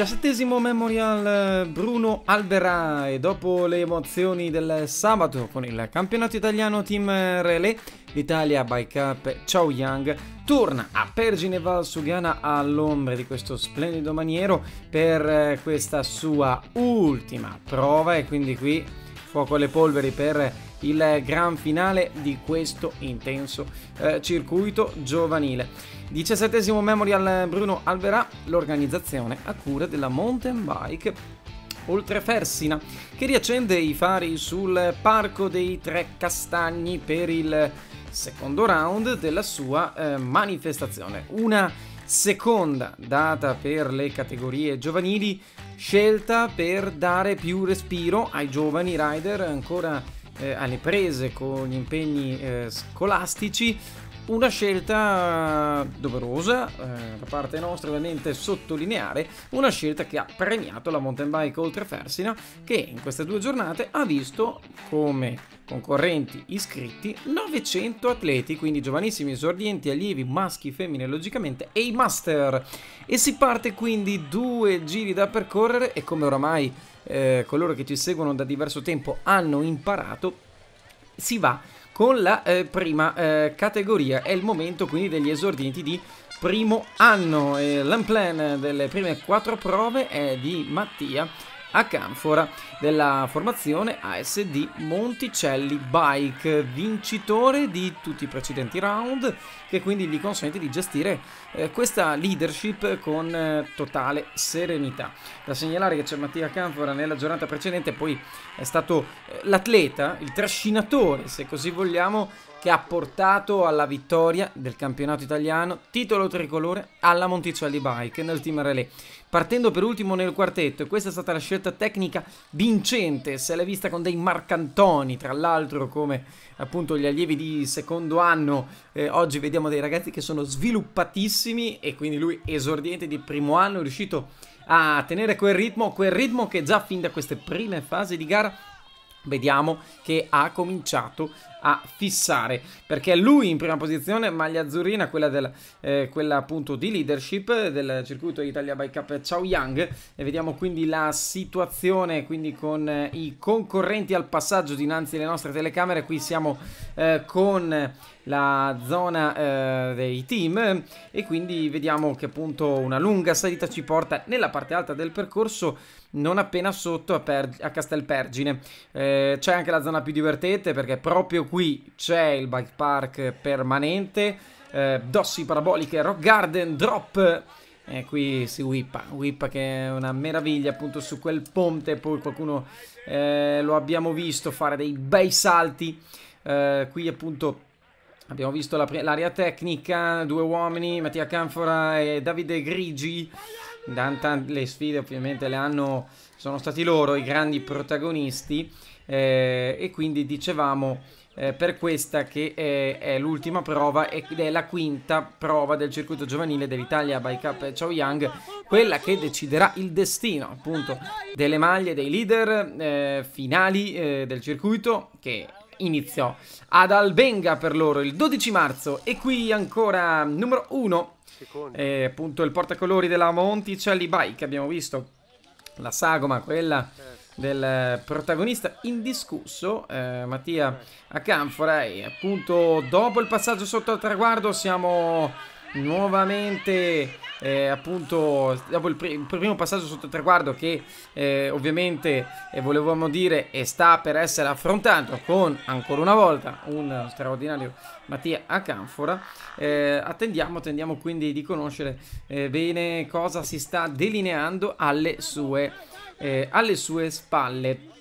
Diciassettesimo Memorial eh, Bruno e Dopo le emozioni del sabato con il campionato italiano Team Relay, l'Italia by Cup Chow Yang torna a Pergine Valsugana all'ombra di questo splendido maniero per eh, questa sua ultima prova e quindi qui fuoco alle polveri per il gran finale di questo intenso eh, circuito giovanile. 17 Memorial Bruno Alverà, l'organizzazione a cura della mountain bike oltre Fersina, che riaccende i fari sul Parco dei Tre Castagni per il secondo round della sua eh, manifestazione. Una seconda data per le categorie giovanili, scelta per dare più respiro ai giovani rider ancora eh, alle prese con gli impegni eh, scolastici una scelta eh, doverosa, eh, da parte nostra ovviamente sottolineare, una scelta che ha premiato la mountain bike Oltre Fersina che in queste due giornate ha visto come concorrenti iscritti 900 atleti, quindi giovanissimi esordienti, allievi, maschi, femmine logicamente e i master. E si parte quindi due giri da percorrere e come oramai eh, coloro che ci seguono da diverso tempo hanno imparato, si va con la eh, prima eh, categoria. È il momento quindi degli esordienti di primo anno. Eh, L'unplan delle prime quattro prove è di Mattia a Canfora della formazione ASD Monticelli Bike, vincitore di tutti i precedenti round, che quindi gli consente di gestire eh, questa leadership con eh, totale serenità. Da segnalare che c'è Mattia Canfora nella giornata precedente, poi è stato eh, l'atleta, il trascinatore, se così vogliamo, che ha portato alla vittoria del campionato italiano, titolo tricolore alla Monticelli Bike nel team relay. Partendo per ultimo nel quartetto, e questa è stata la scelta tecnica vincente, se l'è vista con dei Marcantoni, tra l'altro come appunto gli allievi di secondo anno, eh, oggi vediamo dei ragazzi che sono sviluppatissimi e quindi lui esordiente di primo anno, è riuscito a tenere quel ritmo, quel ritmo che già fin da queste prime fasi di gara vediamo che ha cominciato a fissare perché lui in prima posizione maglia azzurrina quella, del, eh, quella appunto di leadership del circuito Italia Bike Cup Ciao Yang e vediamo quindi la situazione quindi con eh, i concorrenti al passaggio dinanzi alle nostre telecamere qui siamo eh, con la zona eh, dei team e quindi vediamo che appunto una lunga salita ci porta nella parte alta del percorso non appena sotto a, per a Castelpergine eh, c'è anche la zona più divertente perché proprio qui c'è il bike park permanente, eh, dossi paraboliche, rock garden, drop, e qui si whippa, whippa che è una meraviglia appunto su quel ponte, poi qualcuno eh, lo abbiamo visto fare dei bei salti, eh, qui appunto abbiamo visto l'area tecnica, due uomini, Mattia Canfora e Davide Grigi, Dantan, le sfide ovviamente le hanno, sono stati loro i grandi protagonisti eh, e quindi dicevamo eh, per questa che è, è l'ultima prova ed è la quinta prova del circuito giovanile dell'Italia by Cup Chao Yang, quella che deciderà il destino appunto delle maglie dei leader eh, finali eh, del circuito che iniziò ad Albenga per loro il 12 marzo e qui ancora numero 1 eh, appunto il portacolori della Monticelli Bike abbiamo visto la sagoma quella eh del protagonista indiscusso eh, Mattia mm. Acanfora e appunto dopo il passaggio sotto al traguardo siamo nuovamente eh, appunto dopo il, pr il, primo passaggio sotto il traguardo che eh, ovviamente eh, volevamo dire e sta per essere affrontato con ancora una volta un straordinario Mattia Acanfora eh, attendiamo, attendiamo quindi di conoscere eh, bene cosa si sta delineando alle sue, eh, alle sue spalle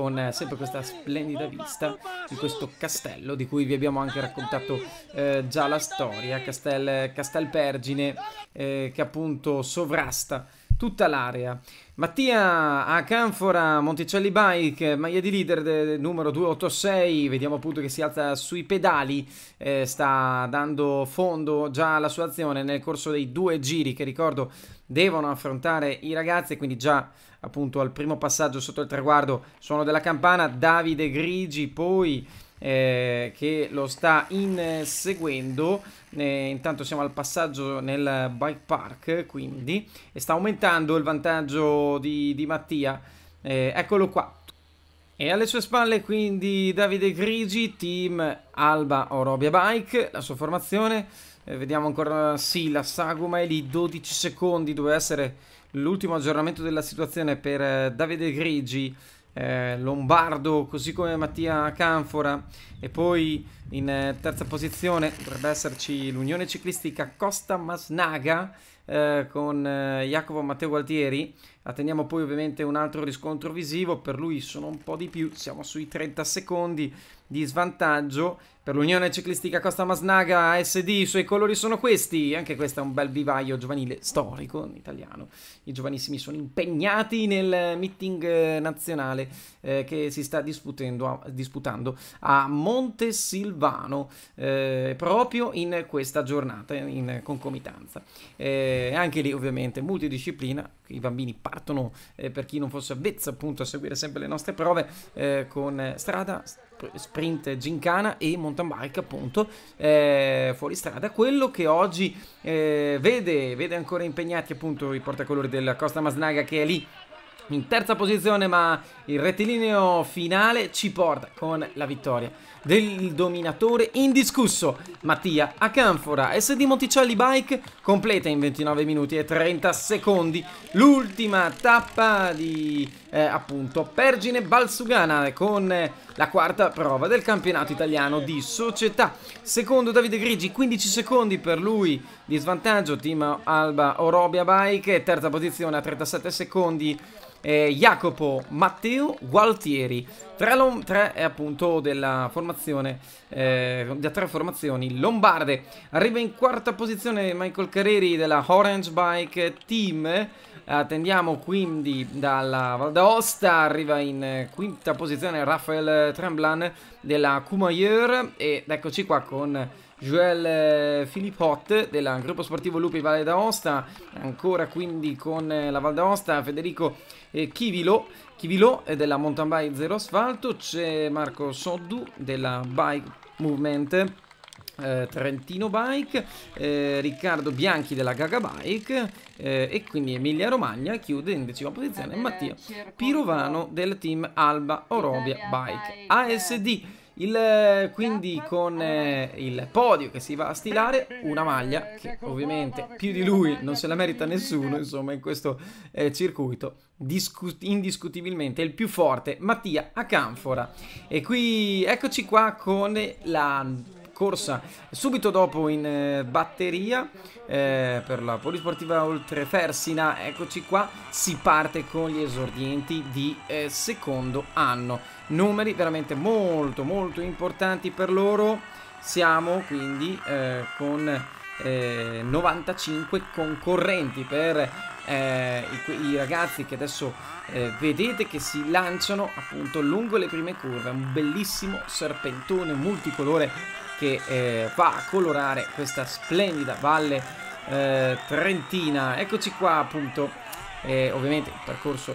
con eh, sempre questa splendida vista di questo castello di cui vi abbiamo anche raccontato eh, già la storia, Castel, Castelpergine eh, che appunto sovrasta tutta l'area. Mattia a Canfora, Monticelli Bike, maglia di leader de, numero 286, vediamo appunto che si alza sui pedali, eh, sta dando fondo già alla sua azione nel corso dei due giri che ricordo devono affrontare i ragazzi, quindi già appunto al primo passaggio sotto il traguardo suono della campana, Davide Grigi poi eh, che lo sta inseguendo, eh, intanto siamo al passaggio nel bike park quindi e sta aumentando il vantaggio di, di Mattia, eh, eccolo qua. E alle sue spalle quindi Davide Grigi, team Alba Orobia Bike, la sua formazione eh, vediamo ancora, sì, la sagoma è lì, 12 secondi, doveva essere l'ultimo aggiornamento della situazione per eh, Davide Grigi, eh, Lombardo, così come Mattia Canfora e poi in eh, terza posizione dovrebbe esserci l'Unione Ciclistica Costa Masnaga con Jacopo Matteo Gualtieri Atteniamo poi ovviamente un altro riscontro visivo, per lui sono un po' di più, siamo sui 30 secondi di svantaggio per l'Unione Ciclistica Costa Masnaga SD, i suoi colori sono questi, anche questo è un bel vivaio giovanile storico in italiano, i giovanissimi sono impegnati nel meeting eh, nazionale eh, che si sta disputando a, disputando a Montesilvano eh, proprio in questa giornata, in concomitanza. Eh, anche lì ovviamente multidisciplina, i bambini partono, eh, per chi non fosse avvezzo appunto a seguire sempre le nostre prove, eh, con strada, sprint gincana e mountain bike appunto eh, fuori strada quello che oggi eh, vede, vede ancora impegnati appunto i portacolori della Costa Masnaga che è lì in terza posizione ma il rettilineo finale ci porta con la vittoria del dominatore indiscusso Mattia Acanfora SD Monticelli Bike completa in 29 minuti e 30 secondi l'ultima tappa di eh, appunto Pergine Balsugana con la quarta prova del campionato italiano di società secondo Davide Grigi 15 secondi per lui di svantaggio team Alba Orobia Bike terza posizione a 37 secondi eh, Jacopo, Matteo, Gualtieri. Tre, lom- tre è appunto della formazione, eh, da tre formazioni lombarde. Arriva in quarta posizione Michael Careri della Orange Bike Team. Attendiamo quindi dalla Val d'Aosta, arriva in quinta posizione Rafael Tremblan della Courmayeur ed eccoci qua con Joel Filippot eh, del gruppo sportivo Lupi Valle d'Aosta, ancora quindi con eh, la Val d'Aosta, Federico eh, Chivilo, Chivilo della Mountain Bike Zero Asfalto, c'è Marco Soddu della Bike Movement. Eh, Trentino Bike, eh, Riccardo Bianchi della Gaga Bike eh, e quindi Emilia Romagna chiude in decima posizione Mattia Pirovano del team Alba Orobia Bike ASD. Il, quindi con eh, il podio che si va a stilare, una maglia che ovviamente più di lui non se la merita nessuno, insomma in questo eh, circuito indiscutibilmente il più forte Mattia Acanfora. E qui eccoci qua con la corsa subito dopo in eh, batteria eh, per la polisportiva oltre Fersina eccoci qua si parte con gli esordienti di eh, secondo anno numeri veramente molto molto importanti per loro siamo quindi eh, con 95 eh, concorrenti per eh, i, i ragazzi che adesso eh, vedete che si lanciano appunto lungo le prime curve, un bellissimo serpentone multicolore che eh, va a colorare questa splendida valle eh, trentina. Eccoci qua appunto, eh, ovviamente il percorso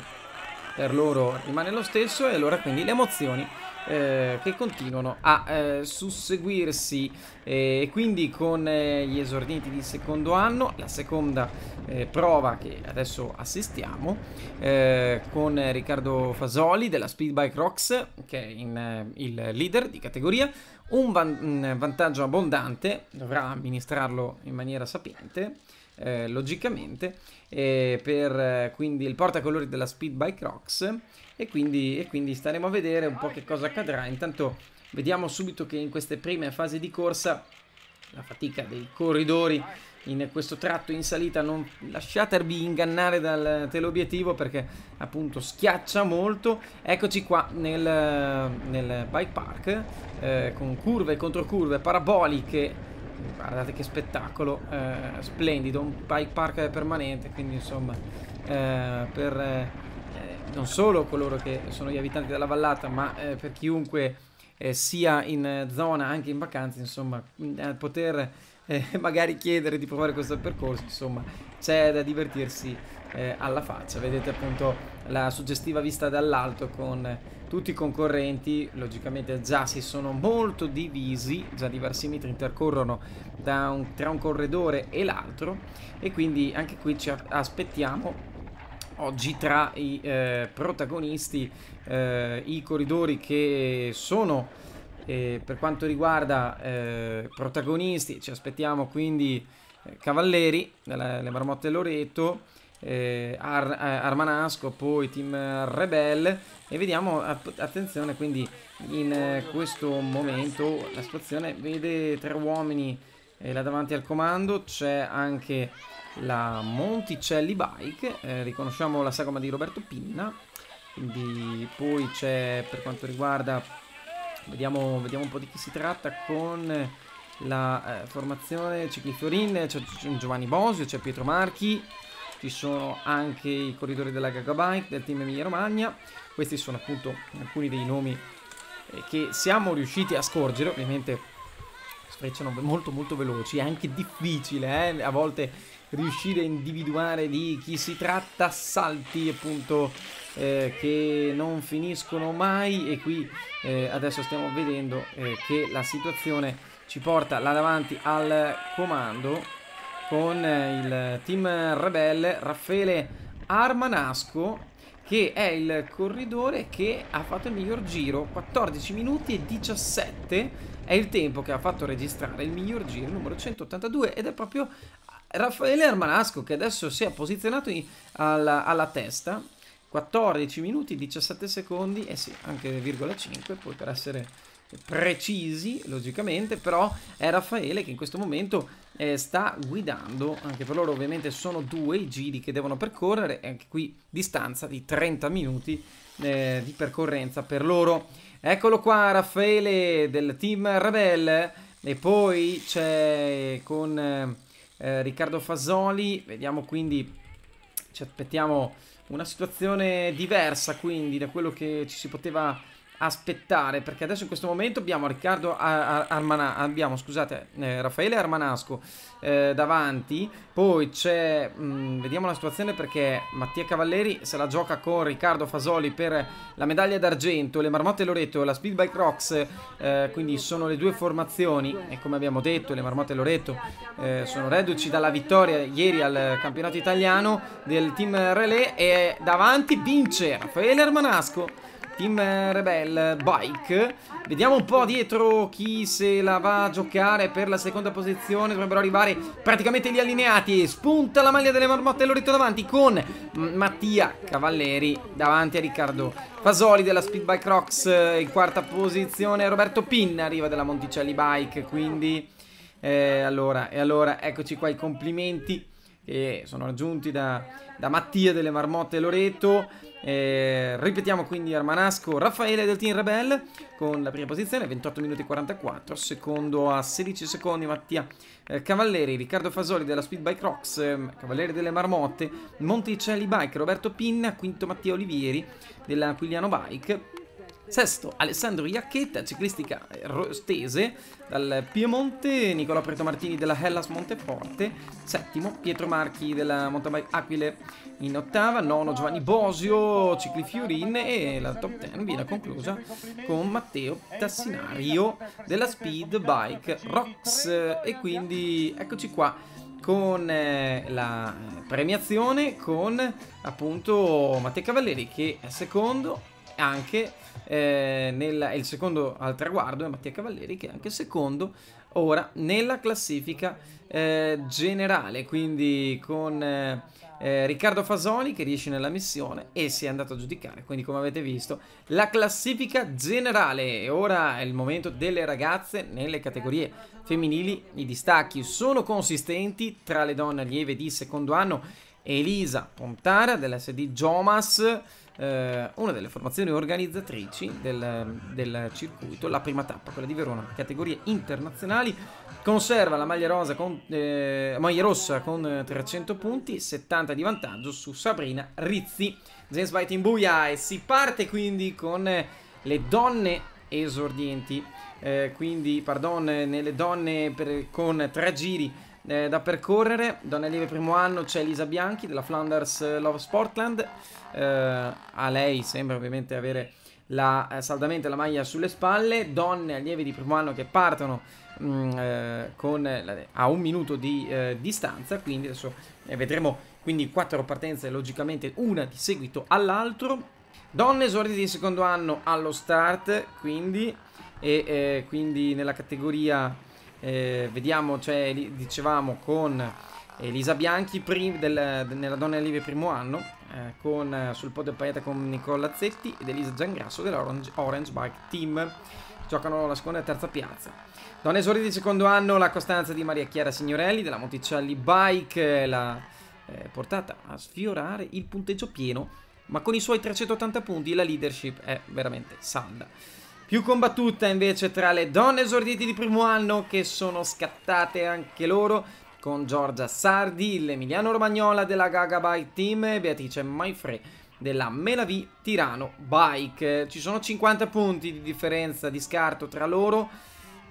per loro rimane lo stesso e allora quindi le emozioni eh, che continuano a eh, susseguirsi e eh, quindi con eh, gli esordinti di secondo anno la seconda eh, prova che adesso assistiamo eh, con Riccardo Fasoli della Speedbike Rocks che è in, il leader di categoria un, van- un vantaggio abbondante, dovrà amministrarlo in maniera sapiente, eh, logicamente, eh, per eh, quindi il portacolori della Speedbike Rocks e quindi, e quindi staremo a vedere un po' che cosa accadrà. Intanto vediamo subito che in queste prime fasi di corsa la fatica dei corridori in questo tratto in salita non lasciatevi ingannare dal teleobiettivo perché appunto schiaccia molto eccoci qua nel, nel bike park eh, con curve e controcurve paraboliche guardate che spettacolo eh, splendido un bike park permanente quindi insomma eh, per eh, non solo coloro che sono gli abitanti della vallata ma eh, per chiunque eh, sia in zona anche in vacanza insomma poter eh, magari chiedere di provare questo percorso, insomma c'è da divertirsi eh, alla faccia. Vedete appunto la suggestiva vista dall'alto con tutti i concorrenti, logicamente già si sono molto divisi, già diversi metri intercorrono un, tra un corredore e l'altro e quindi anche qui ci aspettiamo oggi tra i eh, protagonisti eh, i corridori che sono e per quanto riguarda eh, protagonisti, ci aspettiamo quindi eh, Cavalleri, delle, le Marmotte Loreto, eh, Ar eh, Armanasco, poi Team Rebel e vediamo, attenzione, quindi in eh, questo momento la situazione vede tre uomini eh, là davanti al comando, c'è anche la Monticelli Bike, riconosciamo la sagoma di Roberto Pinna, quindi poi c'è per quanto riguarda Vediamo, vediamo un po' di chi si tratta con la eh, formazione. C'è Clifiorin, c'è Giovanni Bosio, c'è Pietro Marchi. Ci sono anche i corridori della Gagabike, del team Emilia Romagna. Questi sono appunto alcuni dei nomi eh, che siamo riusciti a scorgere. Ovviamente sfrecciano molto molto veloci, è anche difficile, eh? a volte riuscire a individuare di chi si tratta, salti appunto eh, che non finiscono mai e qui eh, adesso stiamo vedendo eh, che la situazione ci porta là davanti al comando con eh, il team Rebel Raffaele Armanasco che è il corridore che ha fatto il miglior giro 14 minuti e 17 è il tempo che ha fatto registrare il miglior giro numero 182 ed è proprio Raffaele Armanasco che adesso si è posizionato in, alla, alla, testa 14 minuti 17 secondi e eh sì anche virgola 5 poi per essere precisi logicamente però è Raffaele che in questo momento eh, sta guidando anche per loro ovviamente sono due i giri che devono percorrere e anche qui distanza di 30 minuti eh, di percorrenza per loro eccolo qua Raffaele del team Rebel e poi c'è con eh, eh, Riccardo Fasoli. Vediamo quindi, ci aspettiamo una situazione diversa quindi da quello che ci si poteva aspettare perché adesso in questo momento abbiamo Riccardo Armana abbiamo scusate eh, Raffaele Armanasco eh, davanti poi c'è mm, vediamo la situazione perché Mattia Cavalleri se la gioca con Riccardo Fasoli per la medaglia d'argento le marmotte Loreto la Speedbike Rocks eh, quindi sono le due formazioni e come abbiamo detto le marmotte Loreto eh, sono reduci dalla vittoria ieri al campionato italiano del team relay e davanti vince Raffaele Armanasco Team Rebel Bike. Vediamo un po' dietro chi se la va a giocare per la seconda posizione. Dovrebbero arrivare praticamente gli allineati. Spunta la maglia delle marmotte Loretto davanti con Mattia Cavalleri davanti a Riccardo Fasoli della Speedbike Rocks eh, in quarta posizione. Roberto Pin arriva della Monticelli Bike, quindi... Eh, allora, e allora, eccoci qua i complimenti che eh, sono raggiunti da, da Mattia delle Marmotte Loreto. Eh, ripetiamo quindi Armanasco, Raffaele del Team Rebel con la prima posizione, 28 minuti e 44, secondo a 16 secondi Mattia eh, Cavalleri, Riccardo Fasoli della Speedbike Rocks, eh, Cavalleri delle Marmotte, Monticelli Bike, Roberto Pinna, quinto Mattia Olivieri della Quiliano Bike, Sesto Alessandro Iacchetta, ciclistica eh, Rostese, dal Piemonte, Nicola Preto Martini della Hellas Monteforte, settimo Pietro Marchi della Mountain Aquile in ottava, nono Giovanni Bosio, Cicli Fiorin e la top ten viene conclusa con Matteo Tassinario della Speed Bike Rocks e quindi eccoci qua con eh, la eh, premiazione con appunto Matteo Cavalleri che è secondo anche eh, nella, è il secondo al traguardo, è Mattia Cavalleri che è anche secondo ora nella classifica eh, generale, quindi con eh, eh Riccardo Fasoli che riesce nella missione e si è andato a giudicare, quindi come avete visto la classifica generale, ora è il momento delle ragazze nelle categorie femminili, i distacchi sono consistenti tra le donne allieve di secondo anno Elisa Pontara dell'SD Jomas, eh, una delle formazioni organizzatrici del, del, circuito, la prima tappa, quella di Verona, categorie internazionali. Conserva la maglia, rosa con, eh, maglia rossa con 300 eh, punti, 70 di vantaggio su Sabrina Rizzi. James White in buia e si parte quindi con eh, le donne esordienti, eh, quindi, pardon, eh, nelle donne per, con tre giri eh, da percorrere. Donna Lieve primo anno c'è Elisa Bianchi della Flanders Love Sportland. Eh, a lei sembra ovviamente avere la, eh, saldamente la maglia sulle spalle. Donne allievi di primo anno che partono mh, mm, eh, con, a un minuto di eh, distanza. Quindi adesso eh, vedremo quindi quattro partenze, logicamente una di seguito all'altro. Donne esordi di secondo anno allo start, quindi, e, eh, quindi nella categoria eh, vediamo, cioè, dicevamo con Elisa Bianchi prim, del, nella Donna Live primo anno, eh, con, eh, sul podio pagliata con Nicola Zetti ed Elisa Giangrasso dell'Orange Orange Bike Team. Giocano la seconda e terza piazza. Donna Esori di secondo anno, la Costanza di Maria Chiara Signorelli della Monticelli Bike, eh, la eh, portata a sfiorare il punteggio pieno ma con i suoi 380 punti la leadership è veramente salda. Più combattuta invece tra le donne esordite di primo anno che sono scattate anche loro con Giorgia Sardi, l'Emiliano Romagnola della Gagabyte Team e Beatrice Maifre della Melavi Tirano Bike. Ci sono 50 punti di differenza di scarto tra loro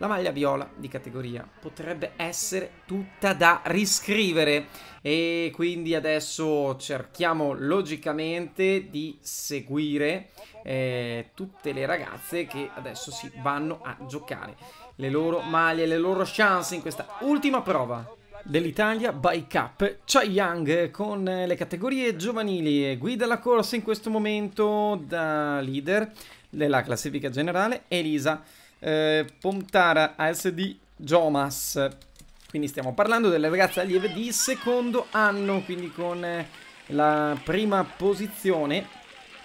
la maglia viola di categoria potrebbe essere tutta da riscrivere e quindi adesso cerchiamo logicamente di seguire eh, tutte le ragazze che adesso si vanno a giocare le loro maglie, le loro chance in questa ultima prova dell'Italia by Cup Chai Young con le categorie giovanili guida la corsa in questo momento da leader della classifica generale Elisa eh, Pontara ASD Jomas. Quindi stiamo parlando delle ragazze allieve di secondo anno, quindi con eh, la prima posizione.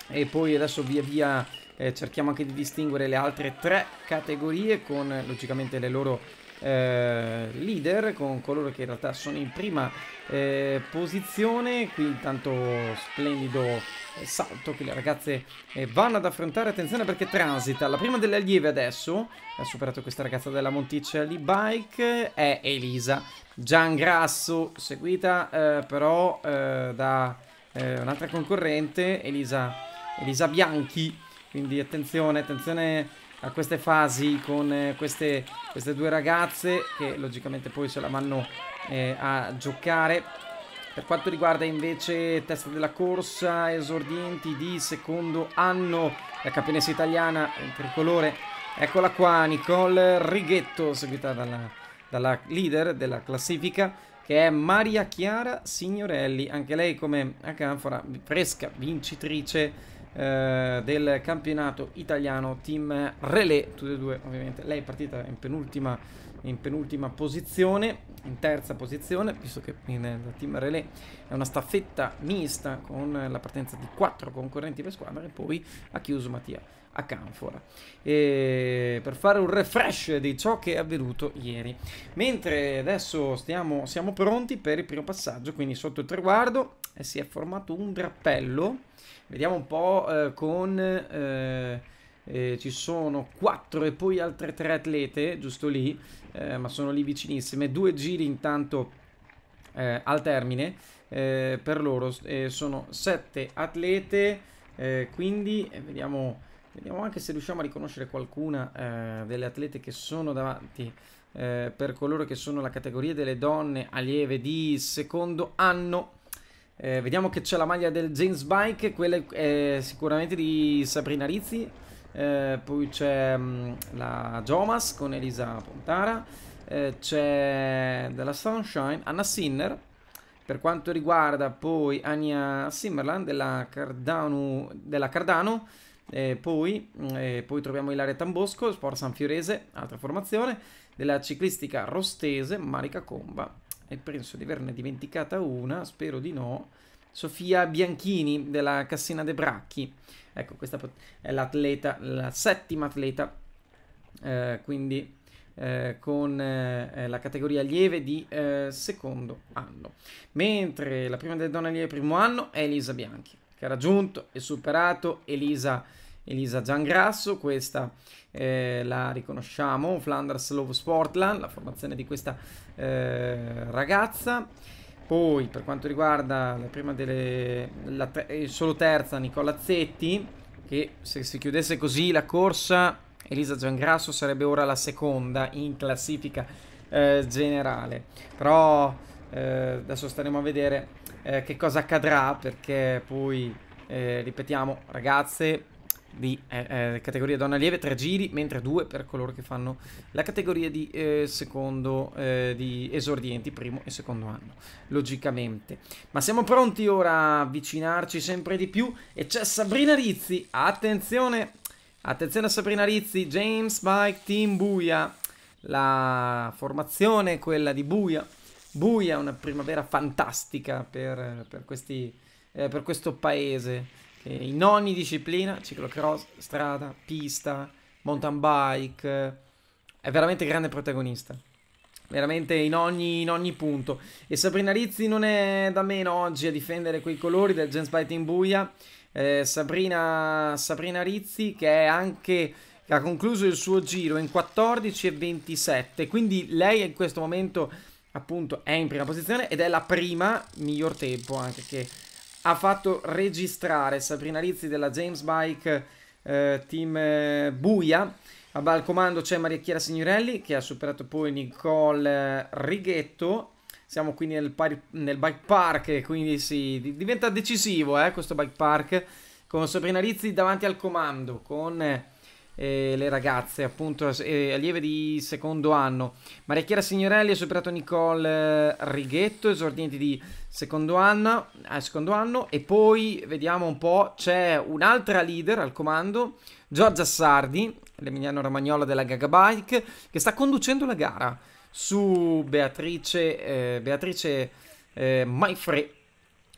E poi adesso via via eh, cerchiamo anche di distinguere le altre tre categorie con logicamente le loro eh, leader, con coloro che in realtà sono in prima eh, posizione. Qui intanto splendido eh, salto che le ragazze eh, vanno ad affrontare. Attenzione perché transita la prima delle allieve adesso. Ha superato questa ragazza della Monticcia lì. Bike è Elisa Giangrasso, seguita eh, però eh, da eh, un'altra concorrente, Elisa, Elisa Bianchi. Quindi attenzione, attenzione a queste fasi con eh, queste, queste due ragazze che logicamente poi se la vanno a giocare. Per quanto riguarda invece testa della corsa, esordienti di secondo anno, la campionessa italiana in tricolore, eccola qua, Nicole Righetto, seguita dalla, dalla leader della classifica, che è Maria Chiara Signorelli, anche lei come a canfora, fresca vincitrice eh, del campionato italiano Team relè tutte e due ovviamente. Lei è partita in penultima, in penultima posizione, in terza posizione, visto che il eh, Team relè è una staffetta mista con la partenza di quattro concorrenti per squadra e poi ha chiuso Mattia a Canfora e per fare un refresh di ciò che è avvenuto ieri mentre adesso stiamo, siamo pronti per il primo passaggio quindi sotto il traguardo eh, si è formato un drappello Vediamo un po' eh, con... Eh, eh, ci sono 4 e poi altre 3 atlete, giusto lì, eh, ma sono lì vicinissime. Due giri intanto eh, al termine eh, per loro. sono 7 atlete, quindi vediamo, vediamo, anche se riusciamo a riconoscere qualcuna delle atlete che sono davanti. Eh, per coloro che sono la categoria delle donne allieve di secondo anno eh, vediamo che c'è la maglia del James Bike, quella è sicuramente di Sabrina Rizzi. Eh, poi c'è mm, la Jomas con Elisa Pontara. Eh, c'è della Sunshine, Anna Sinner. Per quanto riguarda poi Ania Simmerland della Cardano, della Cardano eh, poi, mm, eh, poi, troviamo Ilaria Tambosco, Sport San Fiorese, altra formazione, della ciclistica rostese Marica Comba e penso di averne dimenticata una, spero di no. Sofia Bianchini della Cassina De Bracchi. Ecco, questa è l'atleta, la settima atleta, eh, quindi eh, con eh, la categoria lieve di eh, secondo anno. Mentre la prima delle donne lieve primo anno è Elisa Bianchi, che ha raggiunto e superato Elisa, Elisa Giangrasso. Questa eh, la riconosciamo, Flanders Love Sportland, la formazione di questa eh, ragazza. Poi per quanto riguarda la prima delle, la tre, eh, solo terza Nicola Zetti, che se si chiudesse così la corsa, Elisa Giangrasso sarebbe ora la seconda in classifica eh, generale. Però eh, adesso staremo a vedere eh, che cosa accadrà perché poi, eh, ripetiamo, ragazze, di eh, eh, categoria donna lieve, 3 giri, mentre 2 per coloro che fanno la categoria di eh, secondo eh, di esordienti, primo e secondo anno, logicamente. Ma siamo pronti ora a avvicinarci sempre di più e c'è Sabrina Rizzi, attenzione, attenzione a Sabrina Rizzi, James Bike Team Buia, la formazione è quella di Buia, Buia è una primavera fantastica per, per, questi, eh, per questo paese eh, in ogni disciplina, ciclocross, strada, pista, mountain bike, eh, è veramente grande protagonista. Veramente in ogni, in ogni, punto. E Sabrina Rizzi non è da meno oggi a difendere quei colori del Gens in Buia. Eh, Sabrina, Sabrina Rizzi che è anche che ha concluso il suo giro in 14 e 27. Quindi lei in questo momento appunto è in prima posizione ed è la prima miglior tempo anche che ha fatto registrare Sabrina Rizzi della James Bike eh, Team eh, Buia. Al comando c'è Maria Chiara Signorelli che ha superato poi Nicole eh, Righetto. Siamo qui nel, pari, nel bike park, quindi si, diventa decisivo eh, questo bike park con Sabrina Rizzi davanti al comando, con eh, le ragazze, appunto, eh, allieve di secondo anno. Maria Chiara Signorelli ha superato Nicole eh, Righetto, esordiente di secondo anno, eh, secondo anno. E poi vediamo un po', c'è un'altra leader al comando, Giorgia Sardi, l'Emiliano Romagnolo della Gagabike, che sta conducendo la gara su Beatrice, eh, Beatrice eh, Maifre.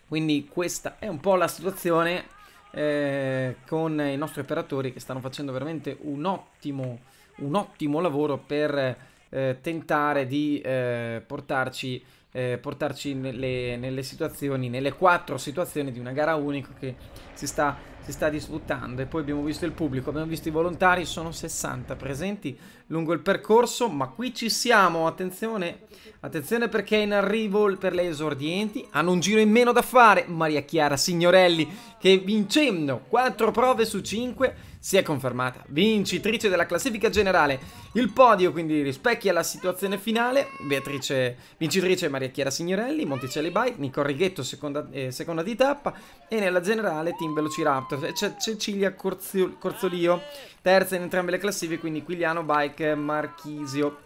Quindi questa è un po' la situazione eh, con i nostri operatori che stanno facendo veramente un ottimo, un ottimo lavoro per eh, tentare di eh, portarci, eh, portarci nelle, nelle situazioni, nelle quattro situazioni di una gara unica che si sta si sta disputando e poi abbiamo visto il pubblico, abbiamo visto i volontari, sono 60 presenti lungo il percorso, ma qui ci siamo, attenzione, attenzione perché è in arrivo per le esordienti, hanno un giro in meno da fare, Maria Chiara Signorelli che vincendo 4 prove su 5 si è confermata vincitrice della classifica generale. Il podio quindi rispecchia la situazione finale, Beatrice vincitrice Maria Chiara Signorelli, Monticelli Bike, Nico Righetto seconda, eh, seconda di tappa e nella generale Team Velociraptor eh, c'è Cecilia Corzio, Corzolio, terza in entrambe le classifiche, quindi Quiliano Bike Marchisio.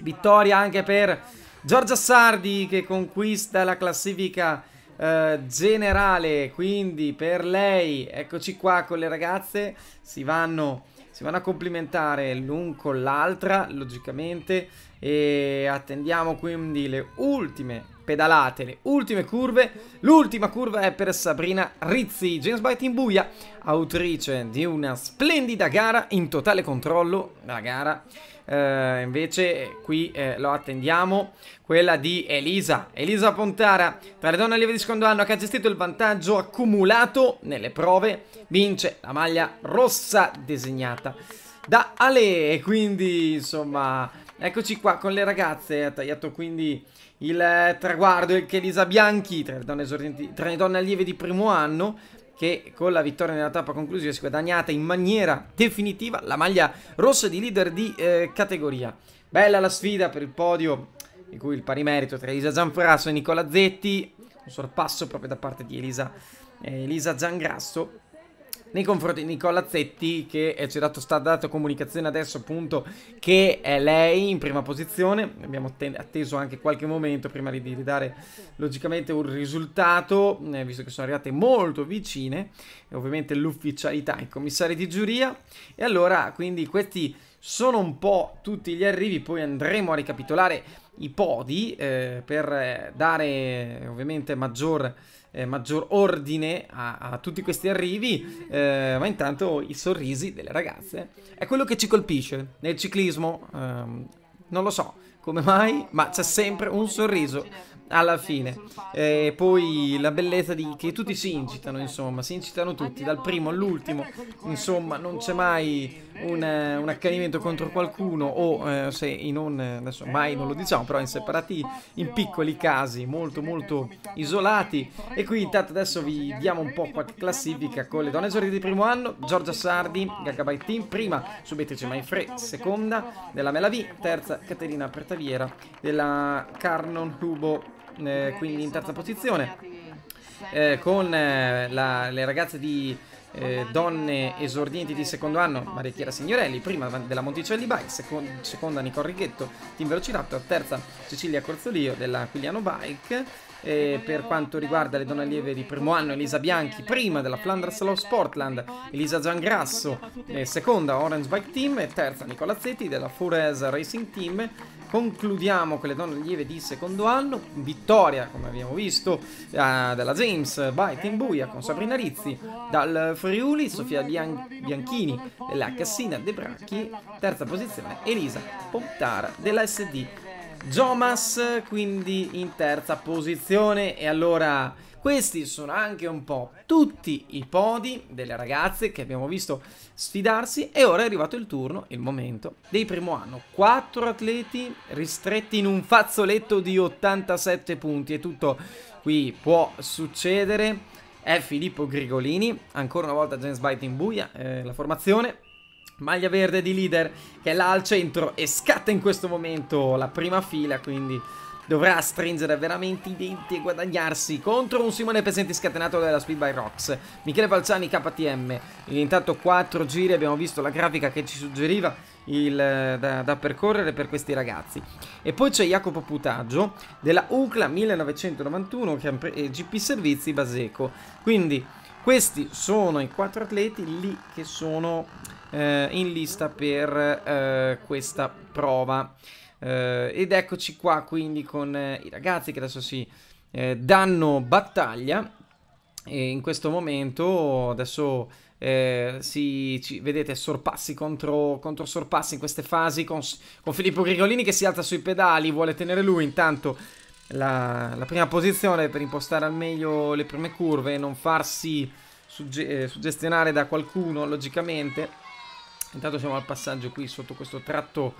Vittoria anche per Giorgia Sardi che conquista la classifica eh, generale, quindi per lei, eccoci qua con le ragazze, si vanno, si vanno a complimentare l'un con l'altra, logicamente. E attendiamo quindi le ultime pedalate, le ultime curve. L'ultima curva è per Sabrina Rizzi, James Byte in buia, autrice di una splendida gara in totale controllo. La gara eh, invece qui eh, lo attendiamo, quella di Elisa. Elisa Pontara, tra le donne allievi di secondo anno, che ha gestito il vantaggio accumulato nelle prove, vince la maglia rossa disegnata da Ale. E quindi, insomma Eccoci qua con le ragazze, ha tagliato quindi il eh, traguardo il Chelisa Bianchi tra le, donne esordienti, tra le donne allieve di primo anno che con la vittoria nella tappa conclusiva si è guadagnata in maniera definitiva la maglia rossa di leader di eh, categoria. Bella la sfida per il podio di cui il pari merito tra Elisa Zanfrasso e Nicola Zetti, un sorpasso proprio da parte di Elisa, eh, Elisa Zangrasso nei confronti di Nicola Zetti che ci ha dato, stata data comunicazione adesso appunto che è lei in prima posizione, abbiamo atteso anche qualche momento prima di, di dare logicamente un risultato, eh, visto che sono arrivate molto vicine, e ovviamente l'ufficialità, i commissari di giuria e allora quindi questi sono un po' tutti gli arrivi, poi andremo a ricapitolare i podi eh, per eh, dare ovviamente maggior eh, maggior ordine a, a, tutti questi arrivi, eh, ma intanto i sorrisi delle ragazze è quello che ci colpisce nel ciclismo. Ehm, non lo so come mai, ma c'è sempre un sorriso alla fine. E poi la bellezza di che tutti si incitano, insomma, si incitano tutti, dal primo all'ultimo, insomma, non c'è mai un, eh, un accanimento contro qualcuno o eh, se in un, eh, adesso mai non lo diciamo, però in separati, in piccoli casi molto molto isolati. E qui intanto adesso vi diamo un po' qualche classifica con le donne esordienti di primo anno, Giorgia Sardi, Gagabai Team, prima su Beatrice Mainfre, seconda della Melavi, terza Caterina Pretaviera della Carnon Hubo, eh, quindi in terza posizione. Eh, con eh, la, le ragazze di eh, donne esordienti di secondo anno, Maria Chiara Signorelli, prima della Monticelli Bike, second, seconda Nicole Righetto, Team Velociraptor, terza Cecilia Corzolio della Quiliano Bike. E eh, per quanto riguarda le donne allieve di primo anno, Elisa Bianchi, prima della Flanders Law Sportland, Elisa Giangrasso, eh, seconda Orange Bike Team e terza Nicola Zetti della Fures Racing Team concludiamo con le donne lieve di secondo anno, vittoria come abbiamo visto eh, dalla James by Timbuia con Sabrina Rizzi, dal Friuli Sofia Bianchini della Cassina De Bracchi, terza posizione Elisa Pontara della SD Jomas quindi in terza posizione e allora questi sono anche un po' tutti i podi delle ragazze che abbiamo visto sfidarsi e ora è arrivato il turno, il momento, dei primo anno. Quattro atleti ristretti in un fazzoletto di 87 punti e tutto qui può succedere. È Filippo Grigolini, ancora una volta James Bite in buia, eh, la formazione. Maglia verde di leader che è là al centro e scatta in questo momento la prima fila, quindi dovrà stringere veramente i denti e guadagnarsi contro un Simone Pesenti scatenato dalla Speed by Rocks. Michele Balzani KTM, intanto 4 giri, abbiamo visto la grafica che ci suggeriva il, eh, da, da, percorrere per questi ragazzi. E poi c'è Jacopo Putaggio della UCLA 1991 eh, GP Servizi Baseco. Quindi questi sono i quattro atleti lì che sono eh, in lista per eh, questa prova. Eh, ed eccoci qua quindi con eh, i ragazzi che adesso si eh, danno battaglia. E in questo momento adesso eh, si, ci, vedete sorpassi contro, contro, sorpassi in queste fasi con, con, Filippo Grigolini che si alza sui pedali, vuole tenere lui intanto la, la prima posizione per impostare al meglio le prime curve e non farsi sugge eh, suggestionare da qualcuno logicamente. Intanto siamo al passaggio qui sotto questo tratto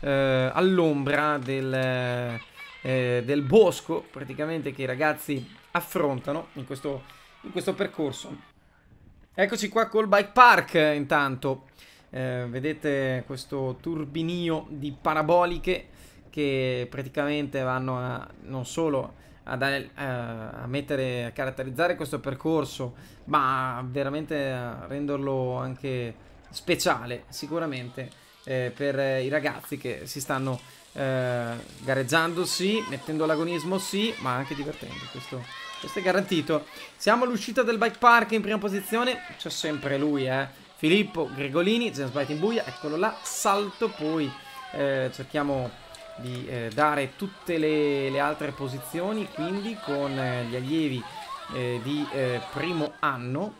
eh, all'ombra del, eh, del, bosco praticamente che i ragazzi affrontano in questo, in questo percorso. Eccoci qua col bike park intanto, eh, vedete questo turbinio di paraboliche che praticamente vanno a, non solo ad, a, eh, a mettere, a caratterizzare questo percorso, ma veramente a renderlo anche speciale sicuramente eh, per eh, i ragazzi che si stanno eh, gareggiando sì, mettendo l'agonismo sì, ma anche divertendo, questo, questo è garantito. Siamo all'uscita del bike park in prima posizione, c'è sempre lui eh, Filippo Gregolini, James Bite in buia, eccolo là, salto, poi eh, cerchiamo di eh, dare tutte le, le, altre posizioni, quindi con eh, gli allievi di primo anno,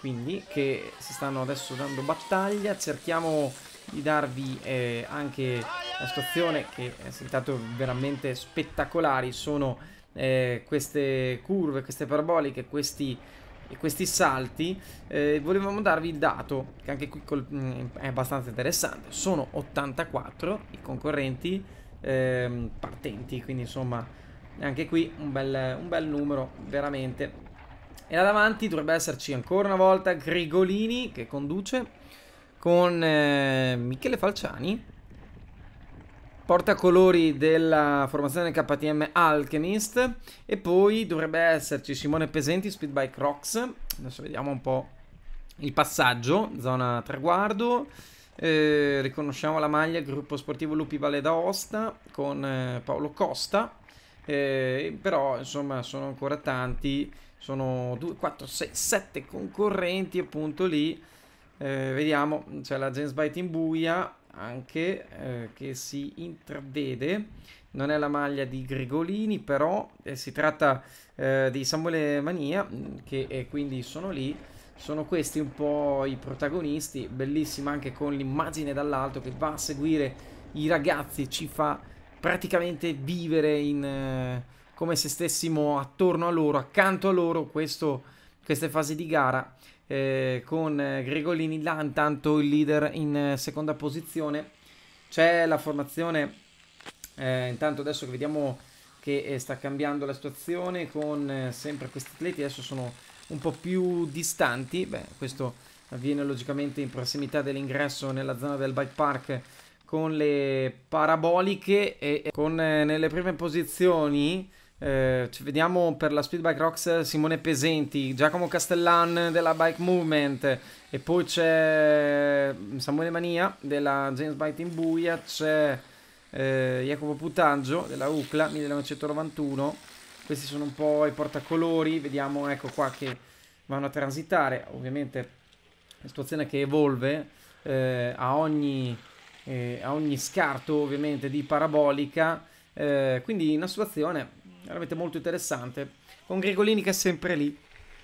quindi che si stanno adesso dando battaglia, cerchiamo di darvi eh, anche la situazione che è eh, stato veramente spettacolari sono eh, queste curve, queste paraboliche, questi, questi salti eh, volevamo darvi il dato che anche qui col, mh, mm, è abbastanza interessante sono 84 i concorrenti ehm, partenti quindi insomma anche qui un bel, un bel numero veramente e là davanti dovrebbe esserci ancora una volta Grigolini che conduce con eh, Michele Falciani, portacolori della formazione KTM Alchemist e poi dovrebbe esserci Simone Pesenti, Speedbike Rocks, adesso vediamo un po' il passaggio, zona traguardo, eh, riconosciamo la maglia gruppo sportivo Lupi Valle d'Aosta con eh, Paolo Costa, eh, però insomma sono ancora tanti, sono 2, 4, 6, 7 concorrenti appunto lì eh, vediamo, c'è la James Bite in buia anche eh, che si intravede. Non è la maglia di Grigolini, però eh, si tratta eh, di Samuele Mania, mm, che eh, quindi sono lì. Sono questi un po' i protagonisti, bellissima anche con l'immagine dall'alto che va a seguire i ragazzi, ci fa praticamente vivere in, eh, come se stessimo attorno a loro, accanto a loro, questo, queste fasi di gara eh, con eh, Gregolini, là intanto il leader in eh, seconda posizione. C'è la formazione, eh, intanto adesso che vediamo che eh, sta cambiando la situazione con sempre questi atleti, adesso sono un po' più distanti, Beh, questo avviene logicamente in prossimità dell'ingresso nella zona del bike park con le paraboliche e con eh, nelle prime posizioni eh, ci vediamo per la Speedbike Rocks Simone Pesenti, Giacomo Castellan della Bike Movement e poi c'è mm, Samuele Mania della James Bike in Buia, c'è eh, Jacopo Putaggio della UCLA 1991. Questi sono un po' i portacolori, vediamo ecco qua che vanno a transitare, ovviamente la situazione che evolve eh, a, ogni, eh, a, ogni, scarto ovviamente di parabolica, eh, quindi una situazione veramente molto interessante, con Gregolini che è sempre lì.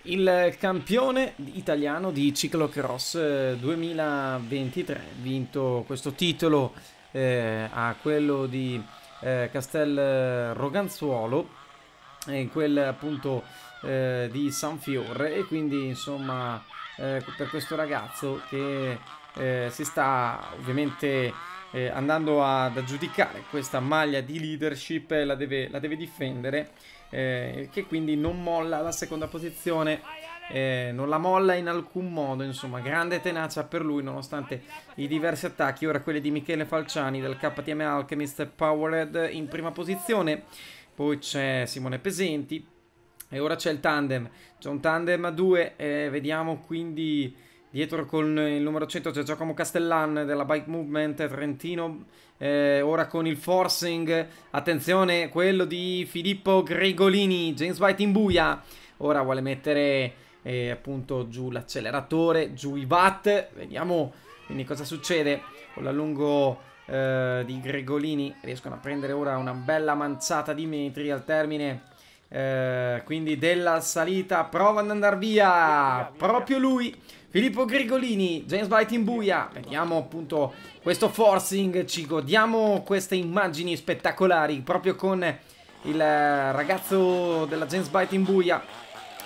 Il campione italiano di ciclocross 2023, eh, vinto questo titolo eh, a quello di eh, Castel Roganzuolo, in quel appunto eh, di San Fiore e quindi insomma eh, per questo ragazzo che eh, si sta ovviamente eh, andando ad aggiudicare questa maglia di leadership la deve, la deve difendere eh, che quindi non molla la seconda posizione eh, non la molla in alcun modo insomma grande tenacia per lui nonostante i diversi attacchi ora quelli di Michele Falciani del KTM Alchemist Powered in prima posizione poi c'è Simone Pesenti e ora c'è il tandem c'è un tandem a due eh, vediamo quindi Dietro con il numero 100 c'è Giacomo Castellan della Bike Movement Trentino. Eh, ora con il forcing, attenzione, quello di Filippo Gregolini. James White in buia. Ora vuole mettere eh, appunto giù l'acceleratore, giù i watt. Vediamo quindi cosa succede con l'allungo eh, di Gregolini riescono a prendere ora una bella manciata di metri al termine eh, quindi della salita prova ad andare via proprio lui Filippo Grigolini, James White in buia vediamo appunto questo forcing ci godiamo queste immagini spettacolari proprio con il ragazzo della James White in buia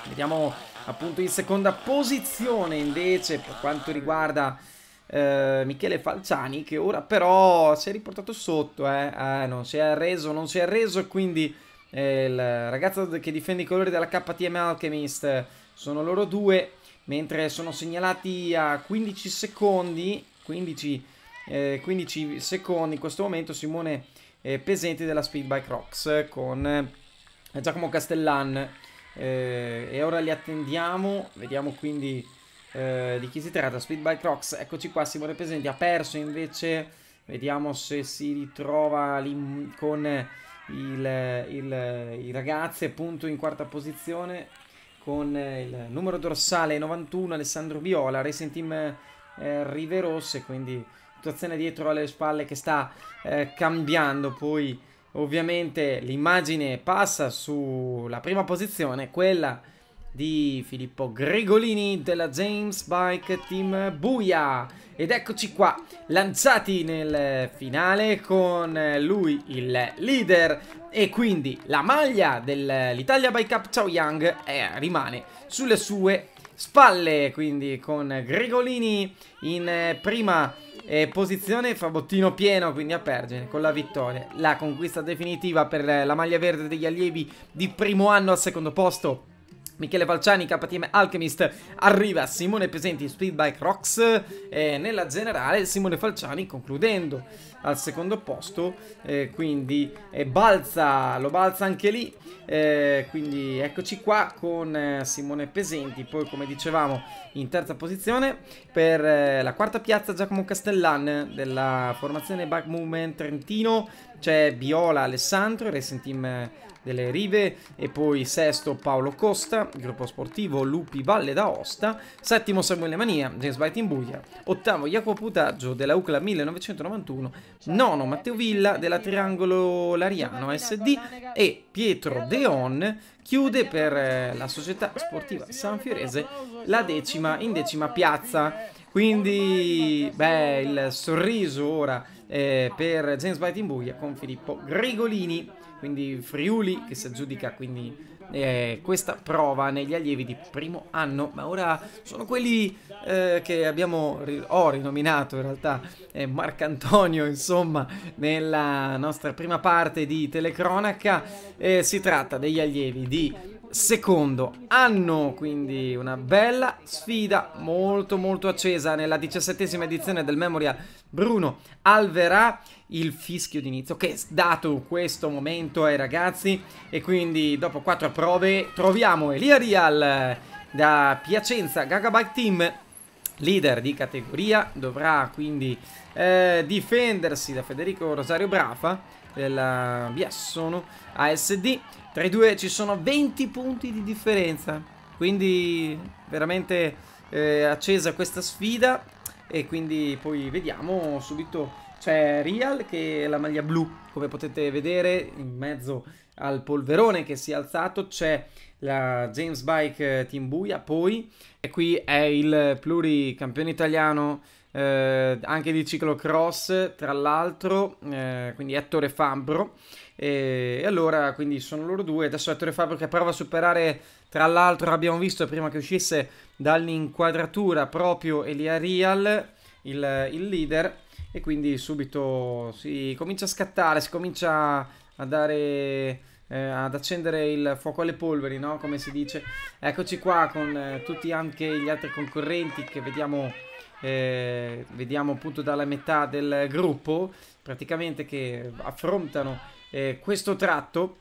vediamo appunto in seconda posizione invece per quanto riguarda eh, Michele Falciani che ora però si è riportato sotto eh. eh non si è arreso non si è reso quindi il ragazzo che difende i colori della KTM Alchemist, sono loro due, mentre sono segnalati a 15 secondi, 15, eh, 15 secondi in questo momento Simone eh, Pesenti della Speedbike Rocks con eh, Giacomo Castellan. Eh, e ora li attendiamo, vediamo quindi eh, di chi si tratta, Speedbike Rocks, eccoci qua, Simone Pesenti ha perso invece, vediamo se si ritrova lì con il, il, i ragazzi appunto in quarta posizione con il numero dorsale 91 Alessandro Viola, Racing Team eh, Riverosse, quindi situazione dietro alle spalle che sta eh, cambiando, poi ovviamente l'immagine passa sulla prima posizione, quella di Filippo Gregolini della James Bike Team Buia ed eccoci qua, lanciati nel finale con lui il leader e quindi la maglia dell'Italia by Cup Chao Yang eh, rimane sulle sue spalle, quindi con Grigolini in eh, prima eh, posizione bottino pieno quindi a Pergine con la vittoria la conquista definitiva per la maglia verde degli allievi di primo anno al secondo posto Michele Valciani, KTM Alchemist, arriva Simone Pesenti, Speedbike Rocks e nella generale Simone Falciani concludendo al secondo posto, eh, quindi eh, balza, lo balza anche lì, eh, quindi eccoci qua con eh, Simone Pesenti, poi come dicevamo in terza posizione per eh, la quarta piazza Giacomo Castellan della formazione Back Movement Trentino, c'è Viola Alessandro, Racing Team eh, delle Rive e poi sesto Paolo Costa, gruppo sportivo Lupi Valle d'Aosta, settimo Samuele Mania, James White in Buia, ottavo Jacopo Putaggio della UCLA 1991, certo. nono Matteo Villa della Triangolo Lariano SD e Pietro Deon chiude per eh, la società sportiva Sanfiorese la decima in decima piazza. Quindi, beh, il sorriso ora eh, per James White in Buia con Filippo Grigolini quindi Friuli che si aggiudica quindi eh, questa prova negli allievi di primo anno, ma ora sono quelli eh, che abbiamo ho rinominato in realtà eh, Marcantonio, insomma, nella nostra prima parte di telecronaca. Eh, si tratta degli allievi di secondo anno, quindi una bella sfida molto molto accesa nella diciassettesima edizione del Memorial Bruno Alverà il fischio d'inizio che è dato questo momento ai ragazzi e quindi dopo quattro prove troviamo Elia Rial da Piacenza Gagabag Team leader di categoria dovrà quindi eh, difendersi da Federico Rosario Brafa della Biassono ASD tra i due ci sono 20 punti di differenza quindi veramente eh, accesa questa sfida e quindi poi vediamo subito c'è Real che è la maglia blu come potete vedere in mezzo al polverone che si è alzato c'è la James Bike eh, Team Buia poi e qui è il pluricampione italiano eh, anche di ciclocross tra l'altro eh, quindi Ettore Fambro e, e allora quindi sono loro due. Adesso Ettore Fabio che prova a superare, tra l'altro abbiamo visto prima che uscisse dall'inquadratura proprio Elia Real, il, il leader. E quindi subito si comincia a scattare, si comincia a dare... Eh, ad accendere il fuoco alle polveri, no? Come si dice. Eccoci qua con eh, tutti anche gli altri concorrenti che vediamo, eh, vediamo appunto dalla metà del gruppo, praticamente che affrontano eh, questo tratto.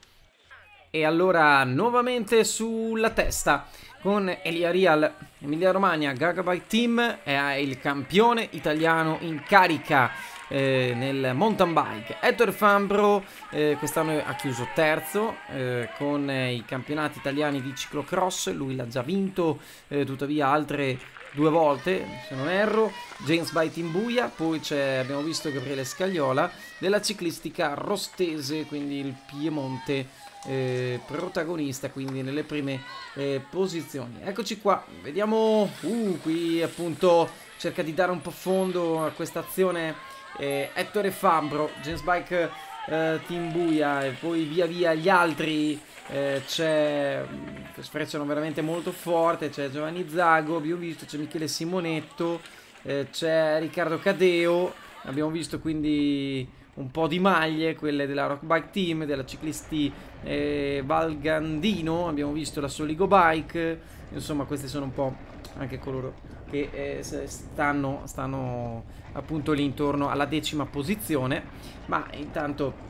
E allora nuovamente sulla testa con Elia Real, Emilia Romagna, Gagabyte Team è il campione italiano in carica eh, nel mountain bike. Ettore Fambro eh, quest'anno ha chiuso terzo eh, con i campionati italiani di ciclocross, lui l'ha già vinto, eh, tuttavia altre due volte, se non erro, James Byte in buia, poi abbiamo visto Gabriele Scagliola, della ciclistica rostese, quindi il Piemonte eh, protagonista, quindi nelle prime eh, posizioni. Eccoci qua, vediamo, uh, qui appunto cerca di dare un po' fondo a questa azione eh, Ettore Fambro, James Bike eh, Timbuia e poi via via gli altri eh, c'è mm, sprecciano veramente molto forte, c'è Giovanni Zago, abbiamo visto, c'è Michele Simonetto, eh, c'è Riccardo Cadeo, abbiamo visto quindi un po' di maglie, quelle della Rock Bike Team, della ciclisti eh, Valgandino, abbiamo visto la Soligo Bike, insomma questi sono un po' anche coloro che eh, stanno, stanno appunto lì intorno alla decima posizione, ma intanto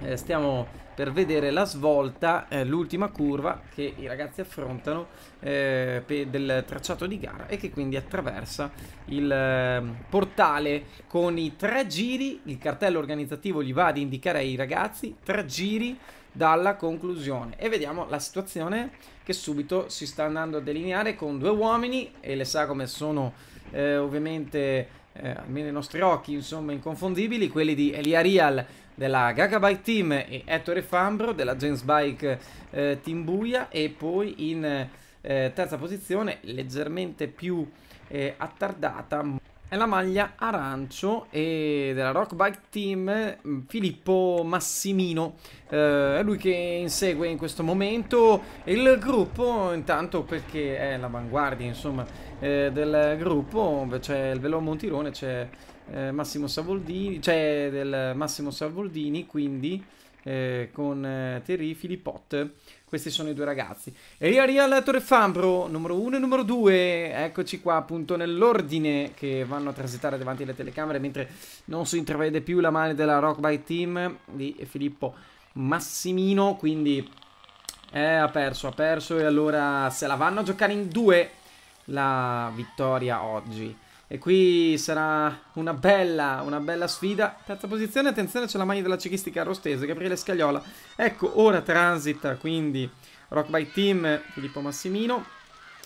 eh, stiamo per vedere la svolta, eh, l'ultima curva che i ragazzi affrontano eh, del tracciato di gara e che quindi attraversa il ehm, portale con i tre giri, il cartello organizzativo gli va ad indicare ai ragazzi tre giri dalla conclusione e vediamo la situazione che subito si sta andando a delineare con due uomini e le sa come sono eh, ovviamente eh, almeno i nostri occhi, insomma, inconfondibili, quelli di Elia Rial della Gagabike Team e Ettore Fambro della James Bike eh, Team Buia e poi in eh, terza posizione leggermente più eh, attardata è la maglia arancio e della Rock Bike Team mm, Filippo Massimino eh, è lui che insegue in questo momento il gruppo intanto perché è l'avanguardia insomma eh, del gruppo c'è il Velo Montirone c'è eh, Massimo Savoldini, cioè del Massimo Savoldini, quindi eh, con eh, Terry Filippot. Questi sono i due ragazzi. E Ria Real Torre Fambro, numero 1 e numero 2. Eccoci qua appunto nell'ordine che vanno a transitare davanti alle telecamere mentre non si intravede più la mano della Rock by Team di Filippo Massimino. Quindi eh, ha perso, ha perso e allora se la vanno a giocare in due la vittoria oggi. E qui sarà una bella, una bella sfida. Terza posizione, attenzione c'è la maglia della ciclistica Rostese, Gabriele Scagliola. Ecco, ora transita quindi Rock by Team Filippo Massimino.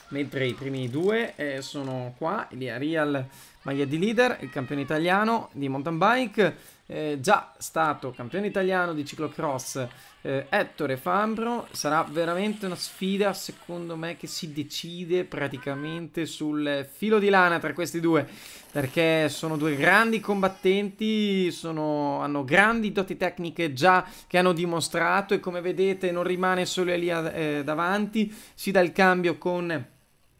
Mentre i primi due eh, sono qua, Elia Real, maglia di leader, il campione italiano di mountain bike eh, già stato campione italiano di ciclocross eh, Ettore Fambro. Sarà veramente una sfida, secondo me, che si decide praticamente sul filo di lana tra questi due, perché sono due grandi combattenti, sono, hanno grandi doti tecniche già che hanno dimostrato e come vedete non rimane solo Elia eh, davanti, si dà il cambio con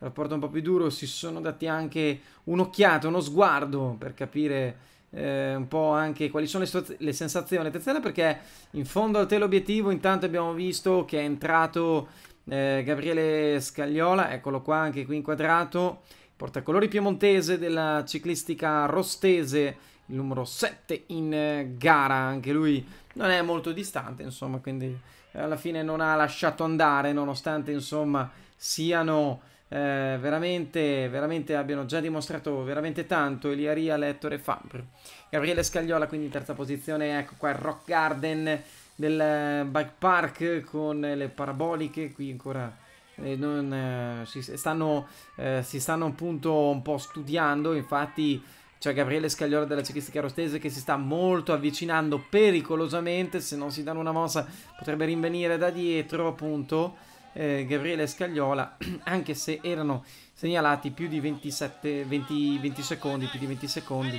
rapporto un po' più duro, si sono dati anche un'occhiata, uno sguardo per capire eh, un po' anche quali sono le, le sensazioni. Attenzione perché in fondo al teleobiettivo intanto abbiamo visto che è entrato eh, Gabriele Scagliola, eccolo qua anche qui inquadrato, portacolori piemontese della ciclistica rostese, il numero 7 in eh, gara, anche lui non è molto distante, insomma, quindi alla fine non ha lasciato andare nonostante insomma siano eh, veramente, veramente abbiano già dimostrato veramente tanto Eliaria, Lettore Ettore Fabbro. Gabriele Scagliola quindi in terza posizione, ecco qua il Rock Garden del Bike Park con le paraboliche, qui ancora... Eh, non, eh, si, stanno, eh, si, stanno, appunto un po' studiando, infatti c'è Gabriele Scagliola della ciclistica rostese che si sta molto avvicinando pericolosamente, se non si danno una mossa potrebbe rinvenire da dietro appunto eh, Gabriele Scagliola, anche se erano segnalati più di 27, 20, 20 secondi, più di 20 secondi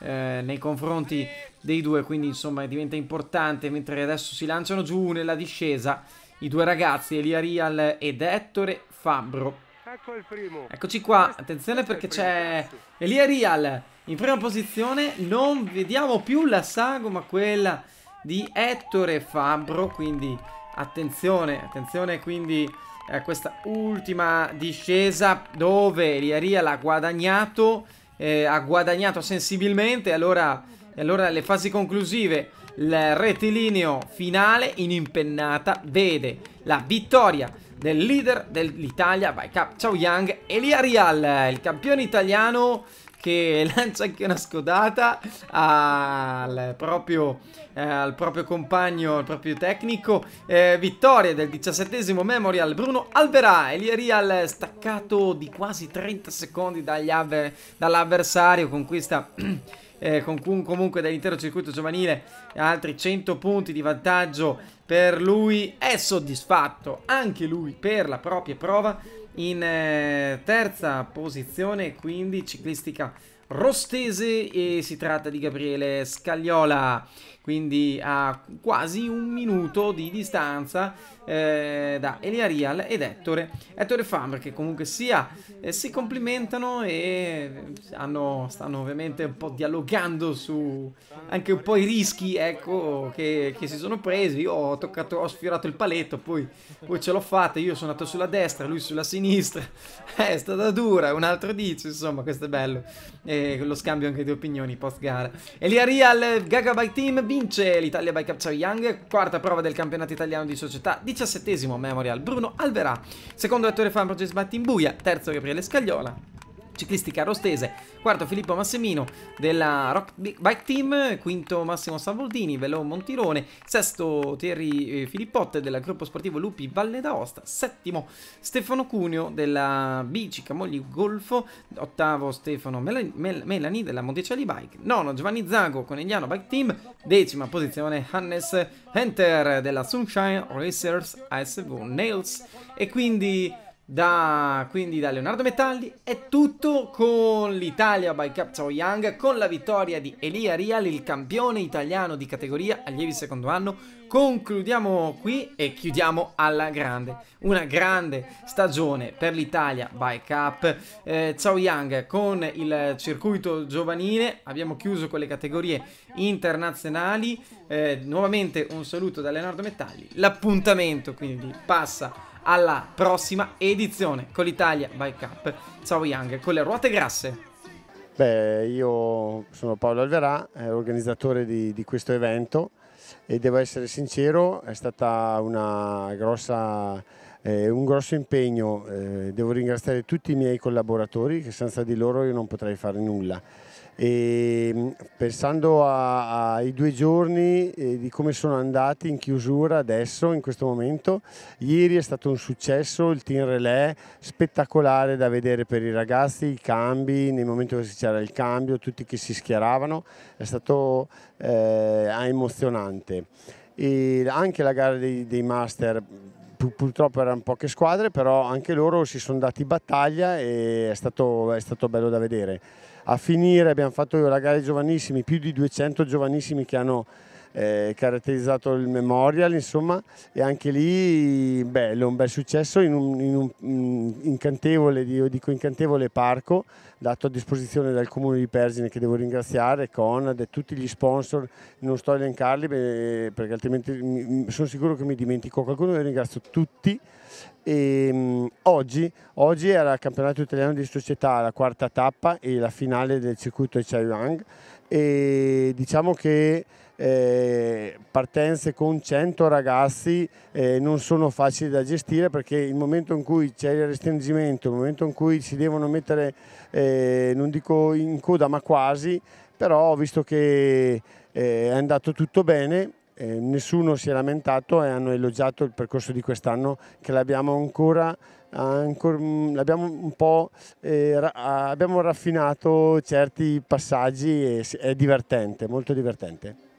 eh, nei confronti dei due, quindi insomma diventa importante mentre adesso si lanciano giù nella discesa i due ragazzi, Elia Rial ed Ettore Fabbro. Ecco Eccoci qua, attenzione perché c'è Elia Rial in prima posizione, non vediamo più la sagoma quella di Ettore Fabbro, quindi Attenzione, attenzione quindi a questa ultima discesa dove Liaria l'ha guadagnato, eh, ha guadagnato sensibilmente. Allora, allora le fasi conclusive, il rettilineo finale in impennata vede la vittoria del leader dell'Italia by Cup Ciao Young, Elia Rial, il campione italiano che lancia anche una scodata al proprio, eh, al proprio compagno, al proprio tecnico. Eh, vittoria del diciassettesimo Memorial Bruno Alverà. Elia Real staccato di quasi 30 secondi dall'avversario con questa... Eh, con comunque dall'intero circuito giovanile altri 100 punti di vantaggio per lui è soddisfatto anche lui per la propria prova in eh, terza posizione quindi ciclistica Rostese e si tratta di Gabriele Scagliola quindi a quasi un minuto di distanza eh, da Elia Real ed Ettore, Ettore Famer che comunque sia eh, si complimentano e eh, hanno, stanno ovviamente un po' dialogando su anche un po' i rischi ecco, che, che si sono presi, io ho, toccato, ho sfiorato il paletto, poi, poi ce l'ho fatta, io sono andato sulla destra, lui sulla sinistra, eh, è stata dura, un altro dice, insomma questo è bello, e eh, lo scambio anche di opinioni post gara. Elia Real, Gagabyte Team, vince vince l'Italia by Capture Young, quarta prova del campionato italiano di società, diciassettesimo Memorial Bruno Alverà, secondo attore fan in buia, terzo Gabriele Scagliola, ciclistica rostese, quarto Filippo Massimino della Rock Bike Team, quinto Massimo Salvoltini, Velo Montirone, sesto Thierry eh, Filippotte della gruppo sportivo Lupi Valle d'Aosta, settimo Stefano Cuneo della Bici Camogli Golfo, ottavo Stefano Melani della Monticelli Bike, nono Giovanni Zago Conegliano Bike Team, decima posizione Hannes Henter della Sunshine Racers ASV Nails e quindi da, quindi da Leonardo Metalli è tutto con l'Italia by Cup Captain Young, con la vittoria di Elia Rial, il campione italiano di categoria allievi secondo anno. Concludiamo qui e chiudiamo alla grande, una grande stagione per l'Italia by Cup. Eh, Cao Young con il circuito giovanile, abbiamo chiuso con le categorie internazionali. Eh, nuovamente un saluto da Leonardo Metalli, l'appuntamento quindi passa alla prossima edizione con l'Italia Bike Cup. Ciao Young, con le ruote grasse. Beh, io sono Paolo Alverà, eh, organizzatore di, di questo evento e devo essere sincero, è stato eh, un grosso impegno. Eh, devo ringraziare tutti i miei collaboratori che senza di loro io non potrei fare nulla. E ehm, pensando ai due giorni e eh, di come sono andati in chiusura adesso, in questo momento, ieri è stato un successo il team relay spettacolare da vedere per i ragazzi, i cambi, nel momento che c'era il cambio, tutti che si schieravano, è stato eh, emozionante. E anche la gara dei, dei master purtroppo erano poche squadre, però anche loro si sono dati battaglia e è stato, è stato bello da vedere a finire abbiamo fatto la gara ai giovanissimi, più di 200 giovanissimi che hanno eh, caratterizzato il memorial, insomma, e anche lì bello, un bel successo in un, in un mm, incantevole, io dico incantevole parco dato a disposizione dal Comune di Pergine che devo ringraziare, Conad e tutti gli sponsor, non sto a elencarli perché altrimenti sono sicuro che mi dimentico qualcuno, io ringrazio tutti. E ehm, oggi, oggi era il campionato italiano di società, la quarta tappa e la finale del circuito di Chaiyang e diciamo che eh, partenze con 100 ragazzi eh, non sono facili da gestire perché il momento in cui c'è il restringimento, il momento in cui si devono mettere, eh, non dico in coda ma quasi, però visto che eh, è andato tutto bene, eh, nessuno si è lamentato e hanno elogiato il percorso di quest'anno che l'abbiamo ancora Ancora, mm, un po' eh, abbiamo raffinato certi passaggi e è divertente, molto divertente.